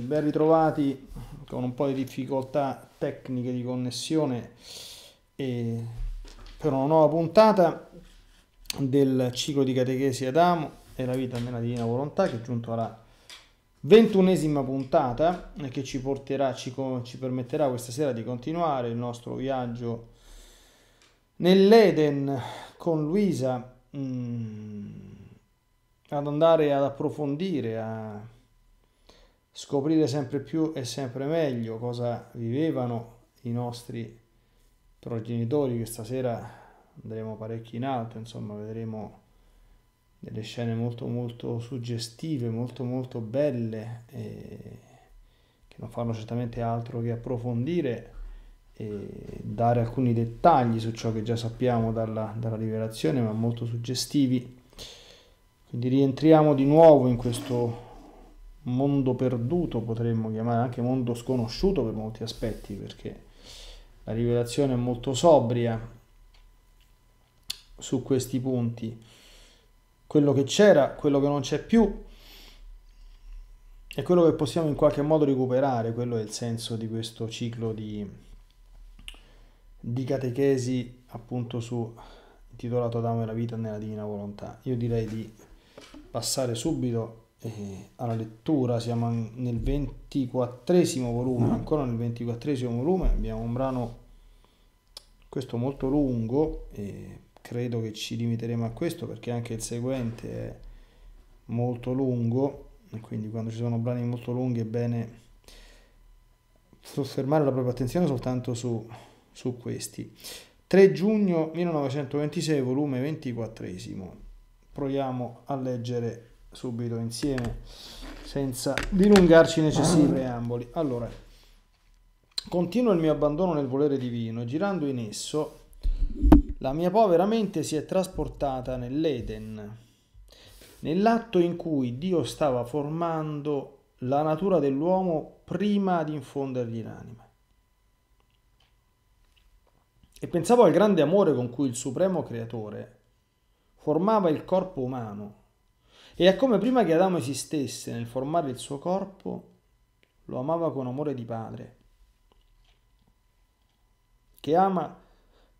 ben ritrovati con un po' di difficoltà tecniche di connessione e per una nuova puntata del ciclo di catechesi Adamo e la vita nella divina volontà che è giunto alla ventunesima puntata e che ci porterà, ci, ci permetterà questa sera di continuare il nostro viaggio nell'Eden con Luisa mh, mm, ad andare ad approfondire, a scoprire sempre più e sempre meglio cosa vivevano i nostri progenitori, che stasera andremo parecchio in alto, insomma vedremo delle scene molto molto suggestive, molto molto belle, che non fanno certamente altro che approfondire e dare alcuni dettagli su ciò che già sappiamo dalla, dalla rivelazione, ma molto suggestivi. Quindi rientriamo di nuovo in questo mondo perduto, potremmo chiamare anche mondo sconosciuto per molti aspetti, perché la rivelazione è molto sobria su questi punti. Quello che c'era, quello che non c'è più e quello che possiamo in qualche modo recuperare, quello è il senso di questo ciclo di, di catechesi appunto su intitolato e la vita nella divina volontà. Io direi di passare subito eh, alla lettura, siamo nel ventiquattresimo volume, mm. ancora nel ventiquattresimo volume, abbiamo un brano, questo molto lungo, eh, credo che ci limiteremo a questo perché anche il seguente è molto lungo, quindi quando ci sono brani molto lunghi è bene soffermare la propria attenzione soltanto su, su questi. 3 giugno 1926, volume 24. Proviamo a leggere subito insieme senza dilungarci in eccessivi ah. preamboli. Allora, continuo il mio abbandono nel volere divino, girando in esso, la mia povera mente si è trasportata nell'Eden, nell'atto in cui Dio stava formando la natura dell'uomo prima di infondergli l'anima. E pensavo al grande amore con cui il Supremo Creatore formava il corpo umano e è come prima che Adamo esistesse nel formare il suo corpo, lo amava con amore di padre, che ama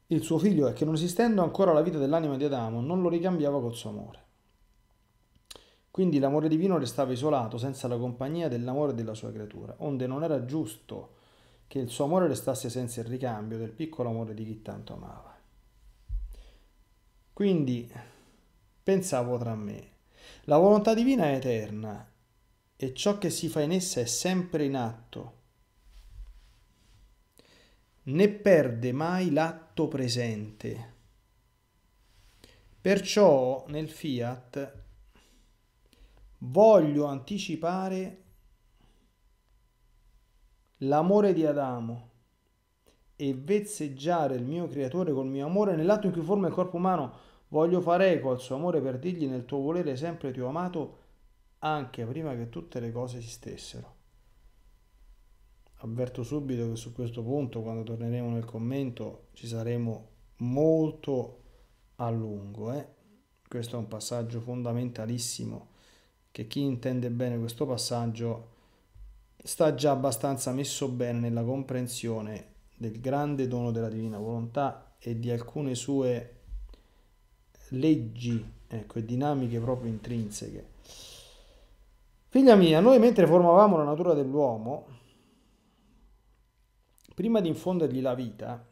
il suo figlio e che non esistendo ancora la vita dell'anima di Adamo non lo ricambiava col suo amore. Quindi l'amore divino restava isolato senza la compagnia dell'amore della sua creatura, onde non era giusto che il suo amore restasse senza il ricambio del piccolo amore di chi tanto amava. Quindi pensavo tra me, la volontà divina è eterna e ciò che si fa in essa è sempre in atto, né perde mai l'atto presente. Perciò nel fiat voglio anticipare l'amore di Adamo e vezzeggiare il mio creatore col mio amore nell'atto in cui forma il corpo umano Voglio fare eco al suo amore per dirgli nel tuo volere sempre ti ho amato anche prima che tutte le cose esistessero. Avverto subito che su questo punto, quando torneremo nel commento, ci saremo molto a lungo. Eh? Questo è un passaggio fondamentalissimo che chi intende bene questo passaggio sta già abbastanza messo bene nella comprensione del grande dono della divina volontà e di alcune sue leggi ecco, e dinamiche proprio intrinseche. Figlia mia, noi mentre formavamo la natura dell'uomo, prima di infondergli la vita,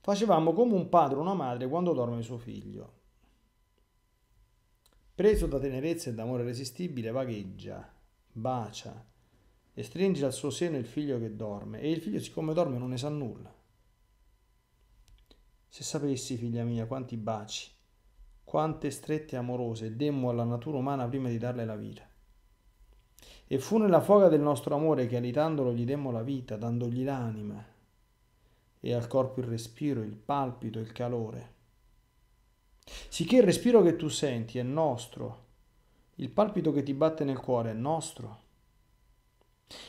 facevamo come un padre o una madre quando dorme suo figlio. Preso da tenerezza e d'amore irresistibile, vagheggia, bacia e stringe al suo seno il figlio che dorme e il figlio siccome dorme non ne sa nulla. Se sapessi, figlia mia, quanti baci, quante strette amorose demmo alla natura umana prima di darle la vita. E fu nella foga del nostro amore che alitandolo gli demmo la vita, dandogli l'anima e al corpo il respiro, il palpito, il calore. Sicché il respiro che tu senti è nostro, il palpito che ti batte nel cuore è nostro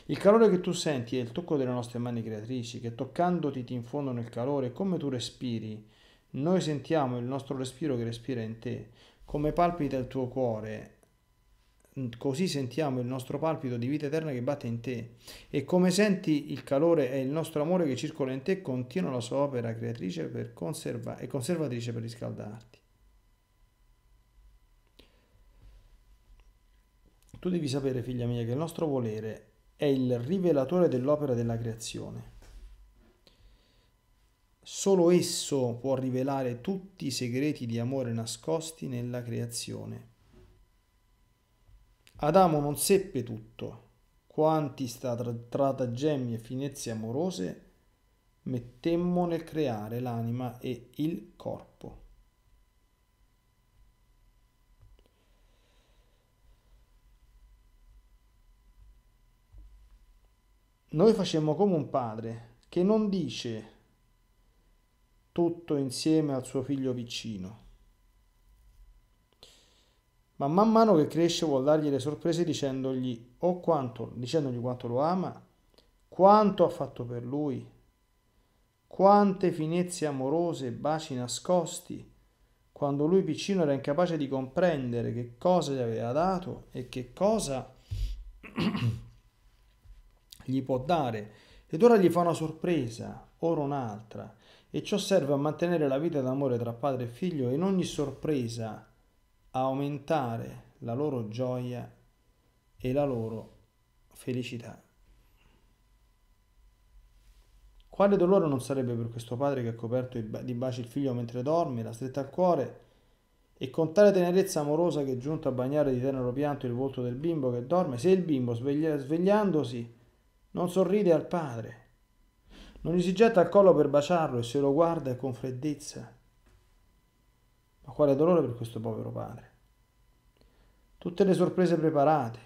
il calore che tu senti è il tocco delle nostre mani creatrici, che toccandoti ti infondono il calore, come tu respiri. Noi sentiamo il nostro respiro che respira in te, come palpita il tuo cuore. Mm, così sentiamo il nostro palpito di vita eterna che batte in te. E come senti il calore è il nostro amore che circola in te, continua la sua opera creatrice per conserva- e conservatrice per riscaldarti. Tu devi sapere, figlia mia, che il nostro volere è il rivelatore dell'opera della creazione. Solo esso può rivelare tutti i segreti di amore nascosti nella creazione. Adamo non seppe tutto, quanti sta stratagemmi e finezze amorose mettemmo nel creare l'anima e il corpo. noi facemmo come un padre che non dice tutto insieme al suo figlio piccino. Ma man mano che cresce vuol dargli le sorprese dicendogli, oh quanto, dicendogli quanto lo ama, quanto ha fatto per lui, quante finezze amorose e baci nascosti, quando lui piccino era incapace di comprendere che cosa gli aveva dato e che cosa gli può dare ed ora gli fa una sorpresa, ora un'altra, e ciò serve a mantenere la vita d'amore tra padre e figlio e in ogni sorpresa a aumentare la loro gioia e la loro felicità. Quale dolore non sarebbe per questo padre che ha coperto di baci il figlio mentre dorme, la stretta al cuore e con tale tenerezza amorosa che è giunto a bagnare di tenero pianto il volto del bimbo che dorme, se il bimbo sveglia- svegliandosi non sorride al padre. Non gli si getta al collo per baciarlo e se lo guarda con freddezza. Ma quale dolore per questo povero padre. Tutte le sorprese preparate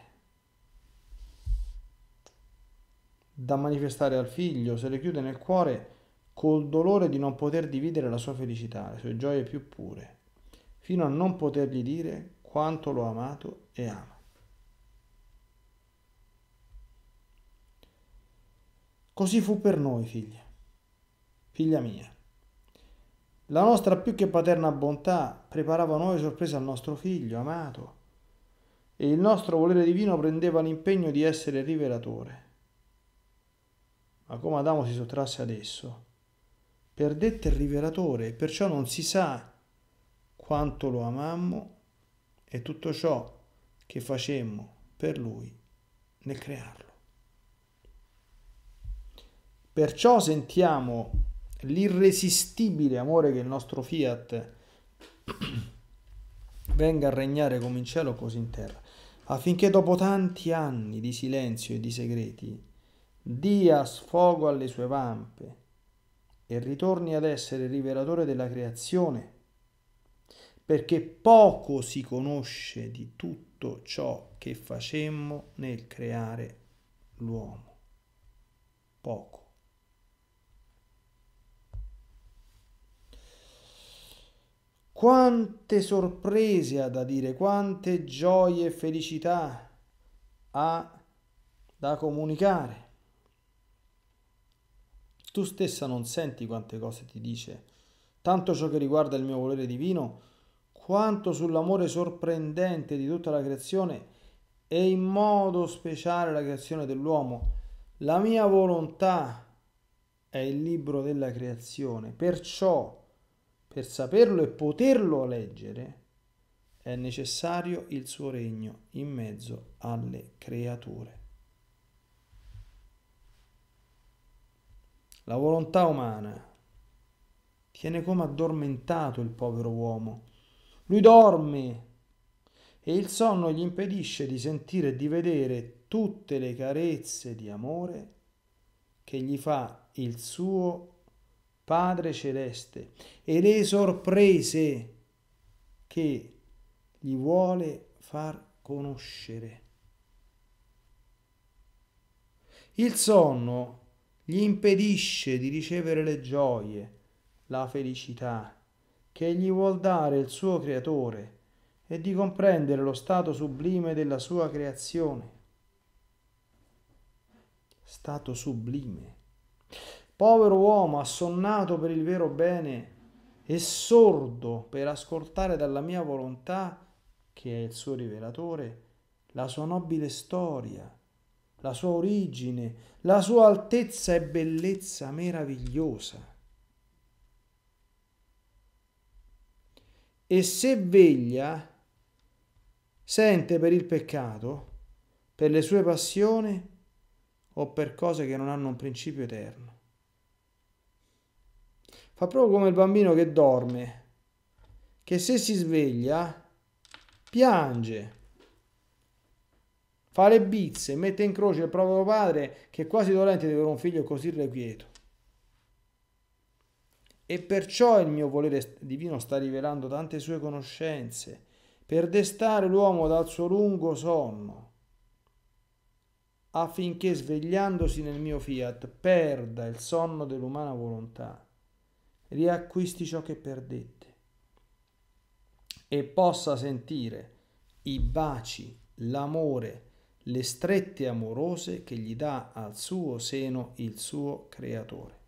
da manifestare al figlio se le chiude nel cuore col dolore di non poter dividere la sua felicità, le sue gioie più pure, fino a non potergli dire quanto l'ho amato e ama. Così fu per noi, figlia. Figlia mia. La nostra più che paterna bontà preparava nuove sorprese al nostro figlio amato e il nostro volere divino prendeva l'impegno di essere rivelatore. Ma come Adamo si sottrasse adesso? perdette il rivelatore e perciò non si sa quanto lo amammo e tutto ciò che facemmo per lui nel crearlo. Perciò sentiamo l'irresistibile amore che il nostro fiat venga a regnare come in cielo così in terra, affinché dopo tanti anni di silenzio e di segreti dia sfogo alle sue vampe e ritorni ad essere rivelatore della creazione, perché poco si conosce di tutto ciò che facemmo nel creare l'uomo. Poco. Quante sorprese ha da dire, quante gioie e felicità ha da comunicare. Tu stessa non senti quante cose ti dice, tanto ciò che riguarda il mio volere divino, quanto sull'amore sorprendente di tutta la creazione e in modo speciale la creazione dell'uomo. La mia volontà è il libro della creazione, perciò per saperlo e poterlo leggere, è necessario il suo regno in mezzo alle creature. La volontà umana tiene come addormentato il povero uomo. Lui dorme e il sonno gli impedisce di sentire e di vedere tutte le carezze di amore che gli fa il suo Padre celeste, e le sorprese che gli vuole far conoscere. Il sonno gli impedisce di ricevere le gioie, la felicità che gli vuol dare il suo creatore e di comprendere lo stato sublime della sua creazione. Stato sublime. Povero uomo, assonnato per il vero bene e sordo per ascoltare dalla mia volontà, che è il suo rivelatore, la sua nobile storia, la sua origine, la sua altezza e bellezza meravigliosa. E se veglia, sente per il peccato, per le sue passioni o per cose che non hanno un principio eterno. Fa proprio come il bambino che dorme, che se si sveglia piange, fa le bizze, mette in croce il proprio padre che è quasi dolente di avere un figlio così requieto. E perciò il mio volere divino sta rivelando tante sue conoscenze per destare l'uomo dal suo lungo sonno, affinché svegliandosi nel mio fiat perda il sonno dell'umana volontà riacquisti ciò che perdette e possa sentire i baci, l'amore, le strette amorose che gli dà al suo seno il suo creatore.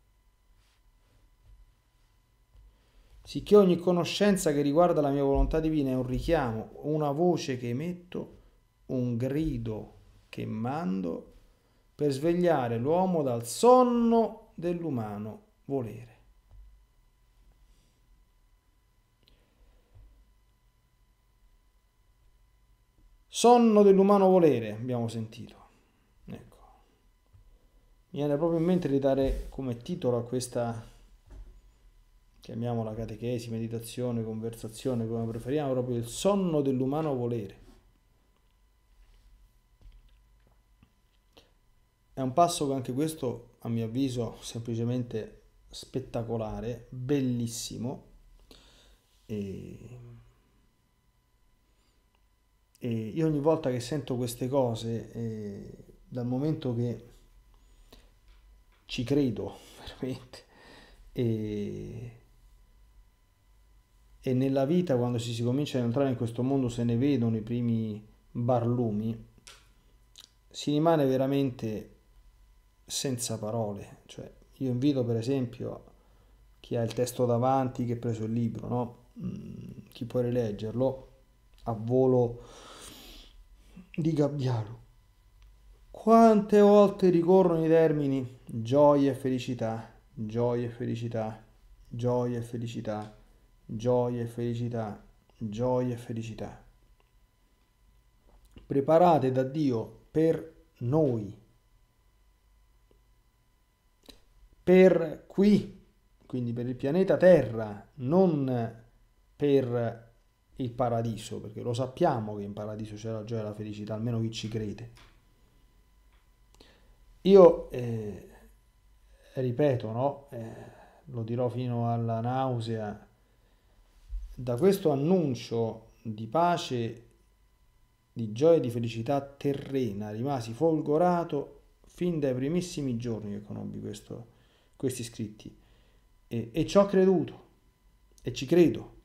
Sicché ogni conoscenza che riguarda la mia volontà divina è un richiamo, una voce che emetto, un grido che mando per svegliare l'uomo dal sonno dell'umano volere. Sonno dell'umano volere, abbiamo sentito. Ecco. Mi viene proprio in mente di dare come titolo a questa, chiamiamola catechesi, meditazione, conversazione, come preferiamo, proprio il sonno dell'umano volere. È un passo che anche questo, a mio avviso, semplicemente spettacolare, bellissimo. E e io ogni volta che sento queste cose, eh, dal momento che ci credo veramente, e, e nella vita quando ci si comincia ad entrare in questo mondo se ne vedono i primi barlumi, si rimane veramente senza parole. Cioè, io invito per esempio chi ha il testo davanti, chi ha preso il libro, no? Mm, chi può rileggerlo a volo di Gabbiano. Quante volte ricorrono i termini gioia e felicità, gioia e felicità, gioia e felicità, gioia e felicità, gioia e felicità. Preparate da Dio per noi, per qui, quindi per il pianeta Terra, non per il paradiso, perché lo sappiamo che in paradiso c'è la gioia e la felicità, almeno chi ci crede. Io eh, ripeto, no? eh, lo dirò fino alla nausea, da questo annuncio di pace, di gioia e di felicità terrena rimasi folgorato fin dai primissimi giorni che conobbi questo, questi scritti e, e ci ho creduto e ci credo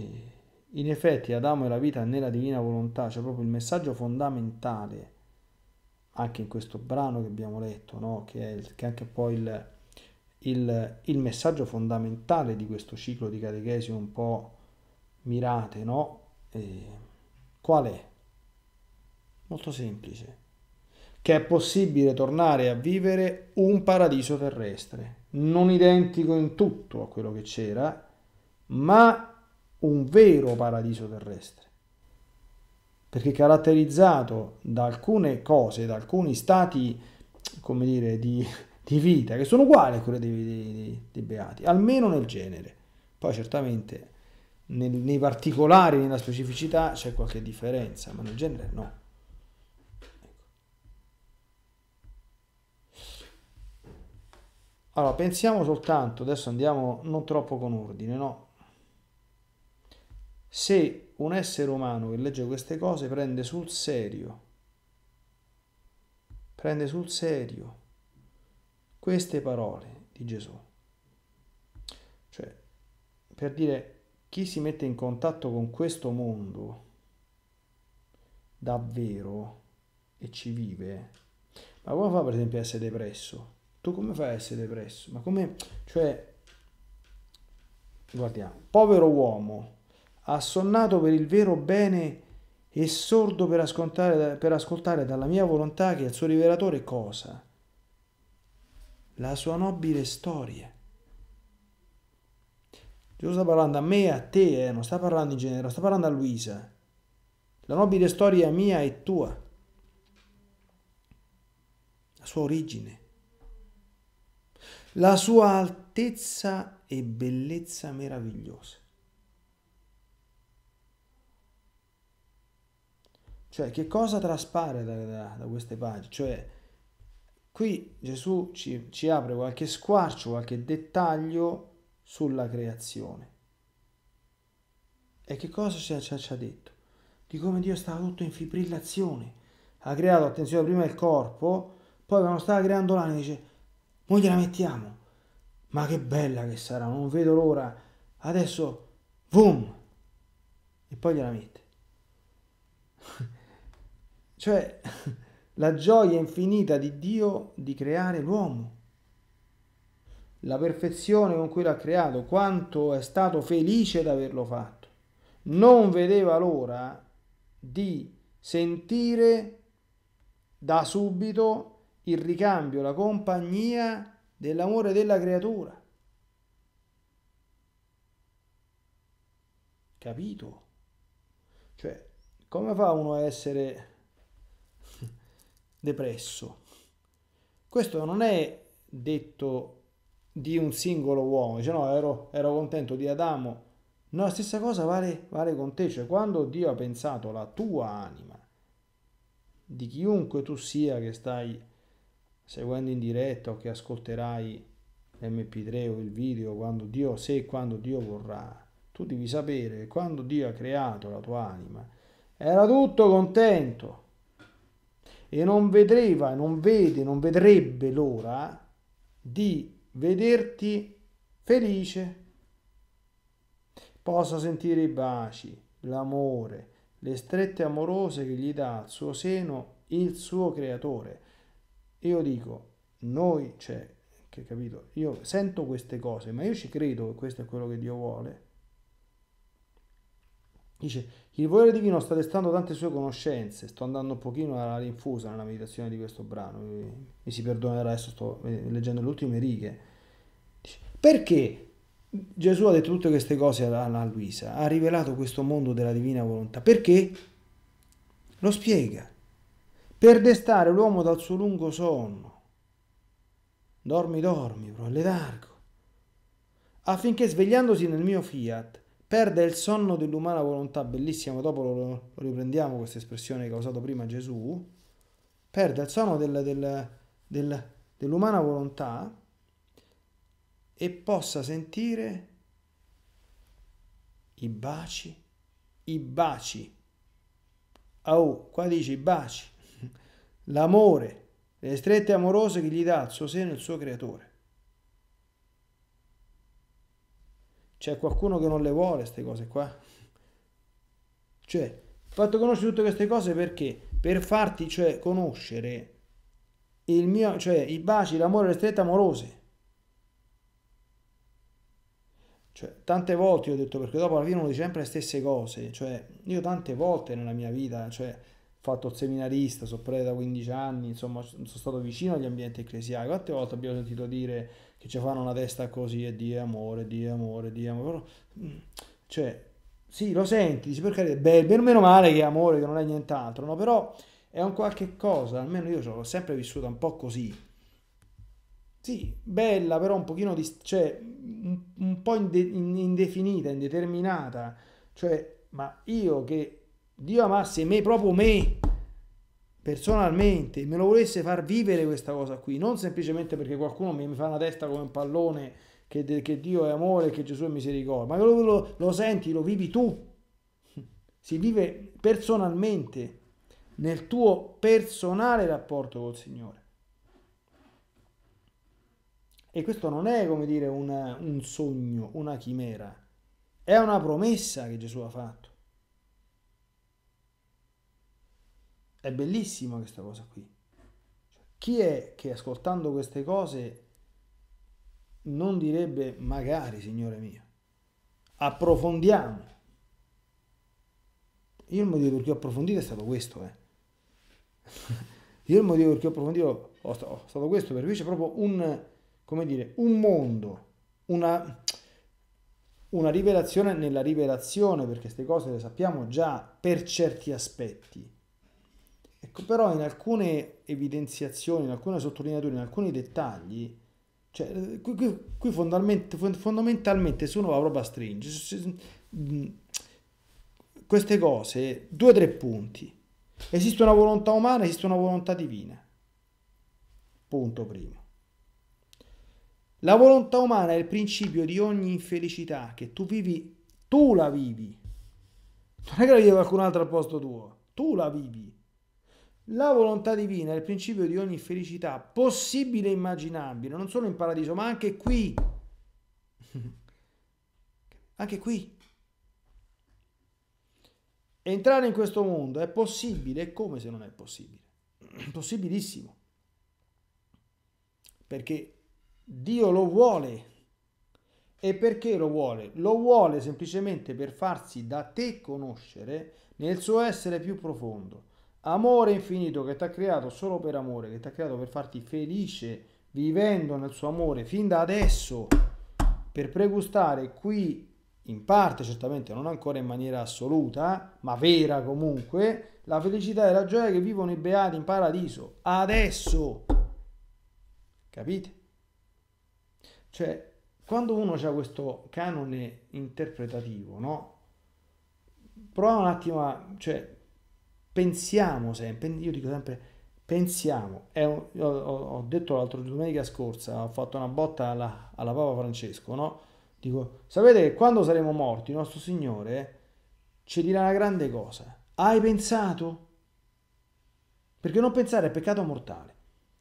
in effetti Adamo e la vita nella divina volontà, c'è cioè proprio il messaggio fondamentale anche in questo brano che abbiamo letto, no? che, è il, che è anche poi il, il, il, messaggio fondamentale di questo ciclo di catechesi un po' mirate, no? E qual è? Molto semplice, che è possibile tornare a vivere un paradiso terrestre, non identico in tutto a quello che c'era, ma un vero paradiso terrestre, perché caratterizzato da alcune cose, da alcuni stati, come dire, di, di vita, che sono uguali a quelli dei, dei, dei beati, almeno nel genere. Poi certamente nel, nei particolari, nella specificità c'è qualche differenza, ma nel genere no. Allora, pensiamo soltanto, adesso andiamo non troppo con ordine, no? Se un essere umano che legge queste cose prende sul serio, prende sul serio queste parole di Gesù, cioè per dire chi si mette in contatto con questo mondo davvero e ci vive, ma come fa per esempio a essere depresso? Tu come fai a essere depresso? Ma come, cioè, guardiamo, povero uomo, assonnato per il vero bene e sordo per ascoltare, per ascoltare dalla mia volontà che il suo rivelatore cosa? La sua nobile storia. Gesù sta parlando a me a te, eh, non sta parlando in genere, sta parlando a Luisa. La nobile storia mia e tua. La sua origine. La sua altezza e bellezza meravigliosa. Cioè, che cosa traspare da, da, da queste pagine? Cioè, qui Gesù ci, ci apre qualche squarcio, qualche dettaglio sulla creazione. E che cosa ci ha, ci ha detto? Di come Dio stava tutto in fibrillazione. Ha creato, attenzione, prima il corpo, poi quando stava creando l'anima dice, noi gliela mettiamo. Ma che bella che sarà, non vedo l'ora. Adesso, boom! E poi gliela mette. Cioè la gioia infinita di Dio di creare l'uomo. La perfezione con cui l'ha creato, quanto è stato felice di averlo fatto. Non vedeva l'ora di sentire da subito il ricambio, la compagnia dell'amore della creatura. Capito? Cioè, come fa uno a essere depresso. Questo non è detto di un singolo uomo, dice no, ero, ero contento di Adamo. No, la stessa cosa vale, vale con te, cioè quando Dio ha pensato la tua anima, di chiunque tu sia che stai seguendo in diretta o che ascolterai l'MP3 o il video, quando Dio, se e quando Dio vorrà, tu devi sapere che quando Dio ha creato la tua anima, era tutto contento e non vedreva, non vede, non vedrebbe l'ora di vederti felice. Possa sentire i baci, l'amore, le strette amorose che gli dà al suo seno il suo creatore. Io dico, noi, cioè, che capito, io sento queste cose, ma io ci credo che questo è quello che Dio vuole. Dice, il volere divino sta testando tante sue conoscenze, sto andando un pochino alla rinfusa nella meditazione di questo brano, mi si perdonerà adesso sto eh, leggendo le ultime righe. Perché Gesù ha detto tutte queste cose a Luisa, ha rivelato questo mondo della divina volontà, perché? Lo spiega, per destare l'uomo dal suo lungo sonno. Dormi, dormi, bro, letargo. Affinché svegliandosi nel mio fiat, Perde il sonno dell'umana volontà, bellissimo, dopo lo, riprendiamo questa espressione che ha usato prima Gesù. Perde il sonno del, del, del, dell'umana volontà e possa sentire i baci, i baci. Oh, qua dice i baci, l'amore, le strette amorose che gli dà il suo seno e il suo creatore. C'è qualcuno che non le vuole queste cose qua. Cioè, fatto conoscere tutte queste cose perché? Per farti, cioè, conoscere il mio, cioè, i baci, l'amore, le strette amorose. Cioè, tante volte io ho detto, perché dopo alla fine uno dice sempre le stesse cose, cioè, io tante volte nella mia vita, cioè, ho fatto seminarista, sono prete da 15 anni, insomma, sono stato vicino agli ambienti ecclesiali, quante volte abbiamo sentito dire che ci fanno una testa così e di amore, di amore, di amore. Mm, cioè, sì, lo senti, dici per carità, beh, meno male che è amore, che non è nient'altro, no? Però è un qualche cosa, almeno io l'ho sempre vissuta un po' così. Sì, bella, però un pochino di, cioè, un, un po' inde, indefinita, indeterminata. Cioè, ma io che Dio amasse me, proprio me, personalmente me lo volesse far vivere questa cosa qui, non semplicemente perché qualcuno mi, fa una testa come un pallone che, che, Dio è amore, e che Gesù è misericordia, ma lo, lo, lo senti, lo vivi tu, si vive personalmente nel tuo personale rapporto col Signore. E questo non è, come dire, una, un sogno, una chimera, è una promessa che Gesù ha fatto. È bellissima questa cosa qui. Cioè, chi è che ascoltando queste cose non direbbe magari, Signore mio, approfondiamo. Io il motivo per cui ho approfondito è stato questo. Eh. Io il motivo per cui ho approfondito è stato questo, per perché c'è proprio un, come dire, un mondo, una, una rivelazione nella rivelazione, perché queste cose le sappiamo già per certi aspetti, Ecco, però in alcune evidenziazioni, in alcune sottolineature, in alcuni dettagli, cioè, eh, qui, qui, qui fondamentalmente, fondamentalmente sono la roba stringe. Mm, queste cose, due o tre punti. Esiste una volontà umana, esiste una volontà divina. Punto primo. La volontà umana è il principio di ogni infelicità che tu vivi, tu la vivi. Non è che la vive qualcun altro al posto tuo, tu la vivi. La volontà divina è il principio di ogni felicità possibile e immaginabile, non solo in paradiso, ma anche qui. anche qui. Entrare in questo mondo è possibile, come se non è possibile? Possibilissimo. Perché Dio lo vuole. E perché lo vuole? Lo vuole semplicemente per farsi da te conoscere nel suo essere più profondo amore infinito che ti ha creato solo per amore, che ti ha creato per farti felice, vivendo nel suo amore fin da adesso, per pregustare qui in parte certamente, non ancora in maniera assoluta, ma vera comunque, la felicità e la gioia che vivono i beati in paradiso, adesso. Capite? Cioè, quando uno ha questo canone interpretativo, no? Prova un attimo a, cioè, pensiamo sempre, io dico sempre pensiamo, un, ho, ho, detto l'altro domenica scorsa, ho fatto una botta alla, alla Papa Francesco, no? Dico, sapete che quando saremo morti il nostro Signore ci dirà una grande cosa, hai pensato? Perché non pensare è peccato mortale.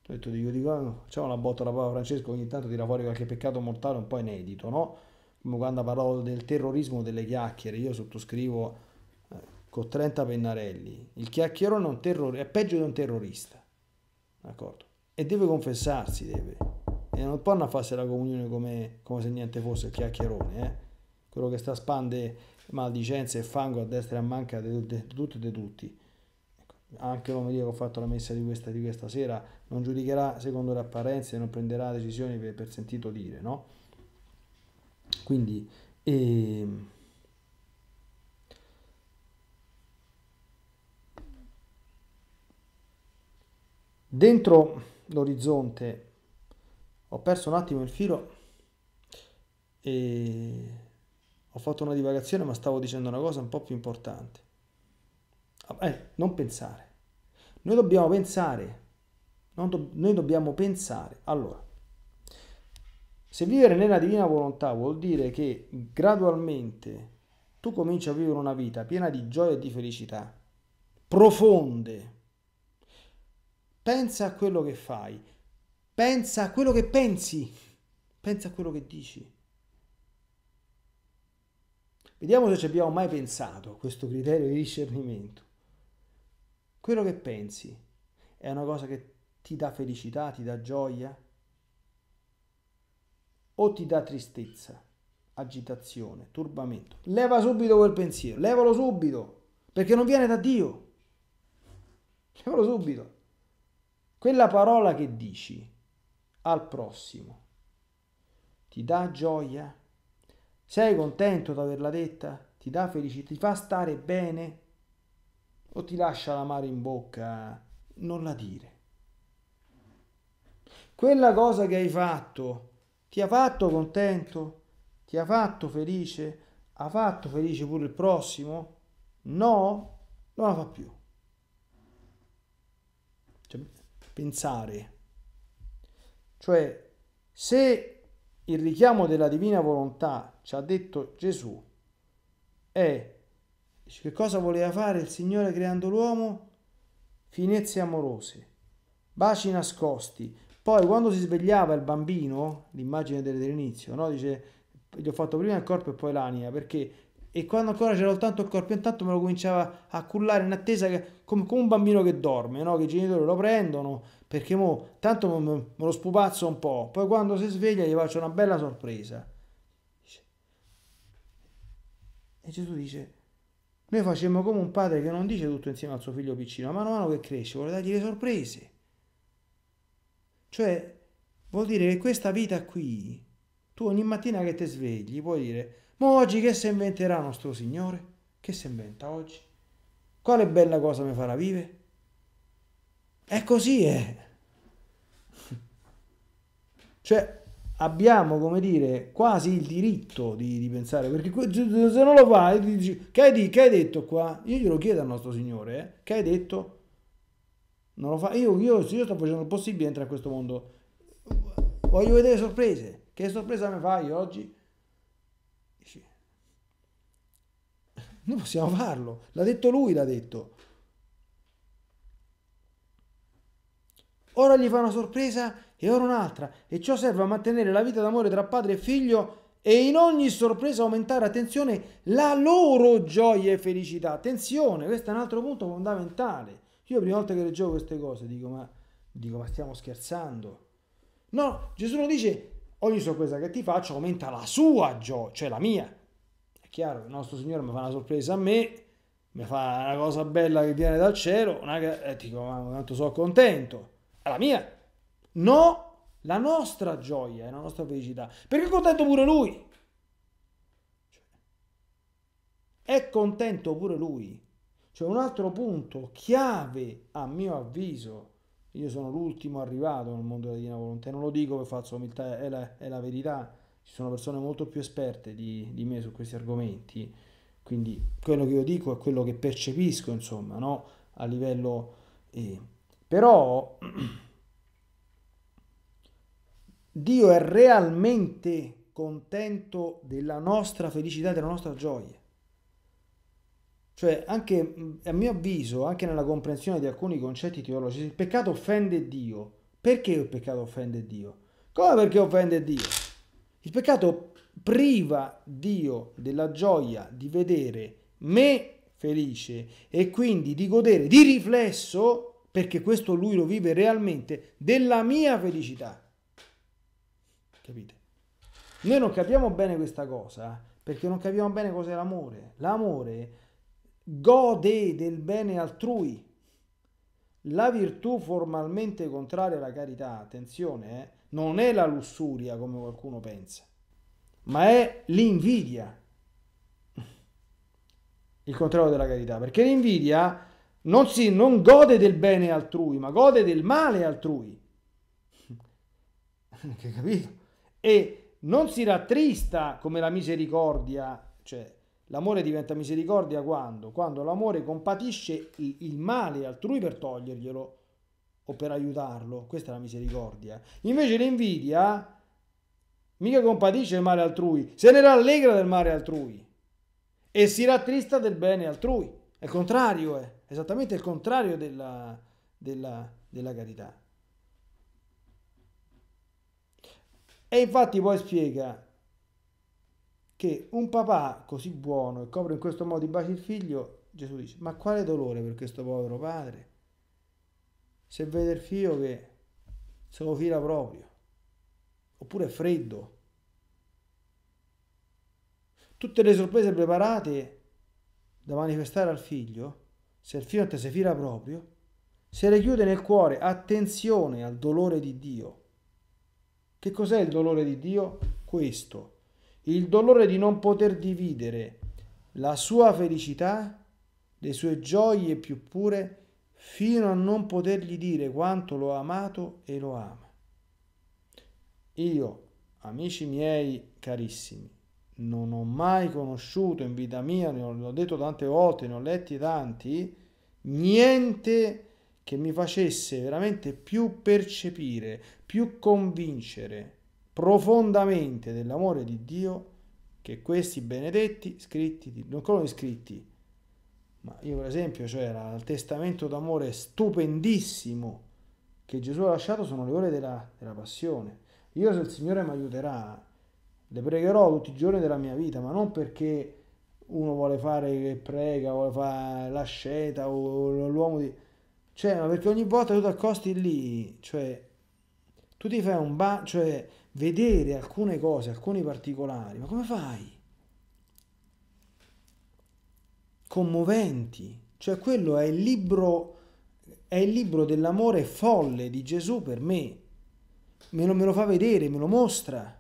Ho detto, dico, dico, ah, facciamo una botta alla Papa Francesco, ogni tanto tira fuori qualche peccato mortale un po' inedito, no? Come quando parlo del terrorismo delle chiacchiere, io sottoscrivo con 30 pennarelli, il chiacchierone è, un terror- è peggio di un terrorista, d'accordo? E deve confessarsi, deve. E non può andare a farsi la comunione come, come se niente fosse il chiacchierone, eh? quello che sta spande maldicenze e fango a destra e a manca di tutti e di tutti. Ecco, anche come dire che ho fatto la messa di questa, di questa sera non giudicherà secondo le apparenze e non prenderà decisioni per, per sentito dire, no? Quindi... Ehm... dentro l'orizzonte ho perso un attimo il filo e ho fatto una divagazione ma stavo dicendo una cosa un po' più importante ah, eh, non pensare noi dobbiamo pensare do- noi dobbiamo pensare allora se vivere nella divina volontà vuol dire che gradualmente tu cominci a vivere una vita piena di gioia e di felicità profonde pensa a quello che fai, pensa a quello che pensi, pensa a quello che dici. Vediamo se ci abbiamo mai pensato a questo criterio di discernimento. Quello che pensi è una cosa che ti dà felicità, ti dà gioia o ti dà tristezza, agitazione, turbamento. Leva subito quel pensiero, levalo subito, perché non viene da Dio. Levalo subito. Quella parola che dici al prossimo ti dà gioia? Sei contento di averla detta? Ti dà felicità? Ti fa stare bene? O ti lascia l'amaro in bocca? Non la dire. Quella cosa che hai fatto ti ha fatto contento? Ti ha fatto felice? Ha fatto felice pure il prossimo? No, non la fa più. pensare. Cioè, se il richiamo della divina volontà ci ha detto Gesù è che cosa voleva fare il Signore creando l'uomo? Finezze amorose, baci nascosti. Poi quando si svegliava il bambino, l'immagine dell'inizio, no? dice gli ho fatto prima il corpo e poi l'anima, perché e quando ancora c'era soltanto il corpo, intanto me lo cominciava a cullare in attesa, che, come, come, un bambino che dorme, no? che i genitori lo prendono, perché mo, tanto me, me lo spupazzo un po', poi quando si sveglia gli faccio una bella sorpresa. E Gesù dice, noi facciamo come un padre che non dice tutto insieme al suo figlio piccino, ma mano a mano che cresce vuole dargli le sorprese. Cioè, vuol dire che questa vita qui, tu ogni mattina che ti svegli puoi dire, ma oggi che si inventerà nostro Signore? Che si inventa oggi? Quale bella cosa mi farà vivere? È così, eh. Cioè, abbiamo, come dire, quasi il diritto di, di pensare, perché se non lo fai, dici, che hai, che hai detto qua? Io glielo chiedo al nostro Signore, eh? che hai detto? Non lo fa, io, io, io sto facendo il possibile entrare in questo mondo. Voglio vedere sorprese. Che sorpresa mi fai oggi? Noi possiamo farlo, l'ha detto lui, l'ha detto. Ora gli fa una sorpresa e ora un'altra, e ciò serve a mantenere la vita d'amore tra padre e figlio e in ogni sorpresa aumentare, attenzione, la loro gioia e felicità. Attenzione, questo è un altro punto fondamentale. Io la prima volta che leggevo queste cose dico ma, dico, ma stiamo scherzando? No, Gesù non dice ogni sorpresa che ti faccio aumenta la sua gioia, cioè la mia chiaro il nostro Signore mi fa una sorpresa a me, mi fa una cosa bella che viene dal cielo, una, eh, dico, ma ah, tanto sono contento. Alla mia? No, la nostra gioia è la nostra felicità, perché è contento pure lui. Cioè, è contento pure lui. C'è un altro punto chiave, a mio avviso, io sono l'ultimo arrivato nel mondo della divina volontà, non lo dico per falsa umiltà, è la, è la verità ci sono persone molto più esperte di, di me su questi argomenti, quindi quello che io dico è quello che percepisco, insomma, no? A livello... Eh. Però Dio è realmente contento della nostra felicità, della nostra gioia. Cioè, anche a mio avviso, anche nella comprensione di alcuni concetti teologici, il peccato offende Dio. Perché il peccato offende Dio? Come perché offende Dio? Il peccato priva Dio della gioia di vedere me felice e quindi di godere di riflesso, perché questo lui lo vive realmente, della mia felicità. Capite? Noi non capiamo bene questa cosa perché non capiamo bene cos'è l'amore. L'amore gode del bene altrui. La virtù formalmente contraria alla carità, attenzione, eh, non è la lussuria come qualcuno pensa, ma è l'invidia. Il contrario della carità, perché l'invidia non, si, non gode del bene altrui, ma gode del male altrui. Che capito? E non si rattrista come la misericordia, cioè l'amore diventa misericordia quando? Quando l'amore compatisce il male altrui per toglierglielo o per aiutarlo. Questa è la misericordia. Invece l'invidia mica compatisce il male altrui, se ne rallegra del male altrui e si rattrista del bene altrui. È il contrario, eh. è esattamente il contrario della, della, della carità. E infatti poi spiega che un papà così buono e copre in questo modo i baci il figlio, Gesù dice, ma quale dolore per questo povero padre? se vede il fio che se lo fila proprio, oppure è freddo. Tutte le sorprese preparate da manifestare al figlio, se il figlio non te si fila proprio, se le chiude nel cuore, attenzione al dolore di Dio. Che cos'è il dolore di Dio? Questo, il dolore di non poter dividere la sua felicità, le sue gioie più pure, fino a non potergli dire quanto l'ho amato e lo ama. Io, amici miei carissimi, non ho mai conosciuto in vita mia, ne ho, detto tante volte, ne ho letti tanti, niente che mi facesse veramente più percepire, più convincere profondamente dell'amore di Dio che questi benedetti scritti, non solo iscritti, ma io per esempio, cioè la, il testamento d'amore stupendissimo che Gesù ha lasciato sono le ore della, della passione. Io se il Signore mi aiuterà, le pregherò tutti i giorni della mia vita, ma non perché uno vuole fare che prega, vuole fare l'asceta o l'uomo di... Cioè, ma perché ogni volta tu ti accosti lì, cioè, tu ti fai un bagno, cioè, vedere alcune cose, alcuni particolari, ma come fai? commoventi, cioè quello è il libro, è il libro dell'amore folle di Gesù per me, me lo, me lo fa vedere, me lo mostra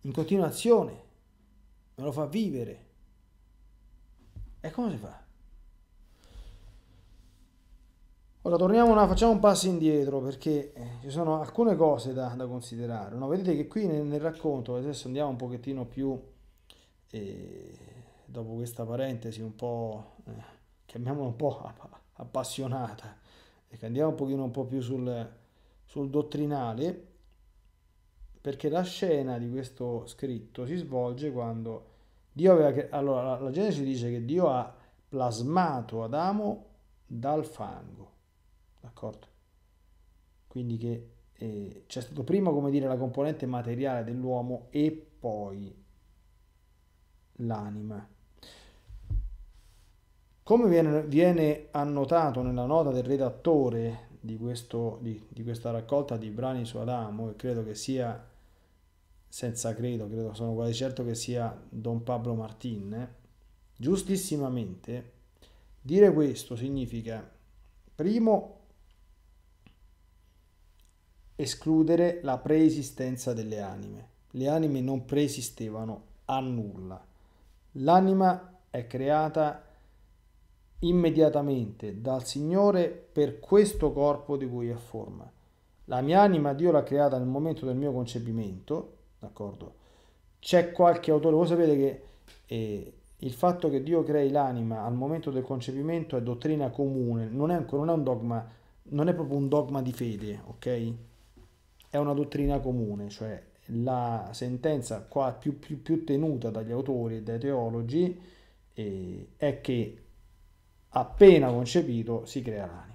in continuazione, me lo fa vivere. E come si fa? Ora torniamo una, facciamo un passo indietro perché eh, ci sono alcune cose da, da considerare. No? Vedete che qui nel, nel, racconto, adesso andiamo un pochettino più eh, dopo questa parentesi un po', eh, chiamiamola un po' appassionata, e ecco, che andiamo un pochino un po' più sul, sul dottrinale, perché la scena di questo scritto si svolge quando Dio aveva... Cre- allora, la, la Genesi dice che Dio ha plasmato Adamo dal fango, d'accordo? Quindi che eh, c'è stato prima, come dire, la componente materiale dell'uomo e poi l'anima. Come viene, viene, annotato nella nota del redattore di, questo, di, di questa raccolta di brani su Adamo, e credo che sia, senza credo, credo sono quasi certo che sia Don Pablo Martin, eh, giustissimamente, dire questo significa, primo, escludere la preesistenza delle anime. Le anime non preesistevano a nulla. L'anima è creata immediatamente dal Signore per questo corpo di cui è forma. La mia anima Dio l'ha creata nel momento del mio concepimento, d'accordo? C'è qualche autore, voi sapete che eh, il fatto che Dio crei l'anima al momento del concepimento è dottrina comune, non è, non è un dogma, non è proprio un dogma di fede, ok? È una dottrina comune, cioè la sentenza qua più, più, più tenuta dagli autori e dai teologi eh, è che appena concepito si crea l'anima.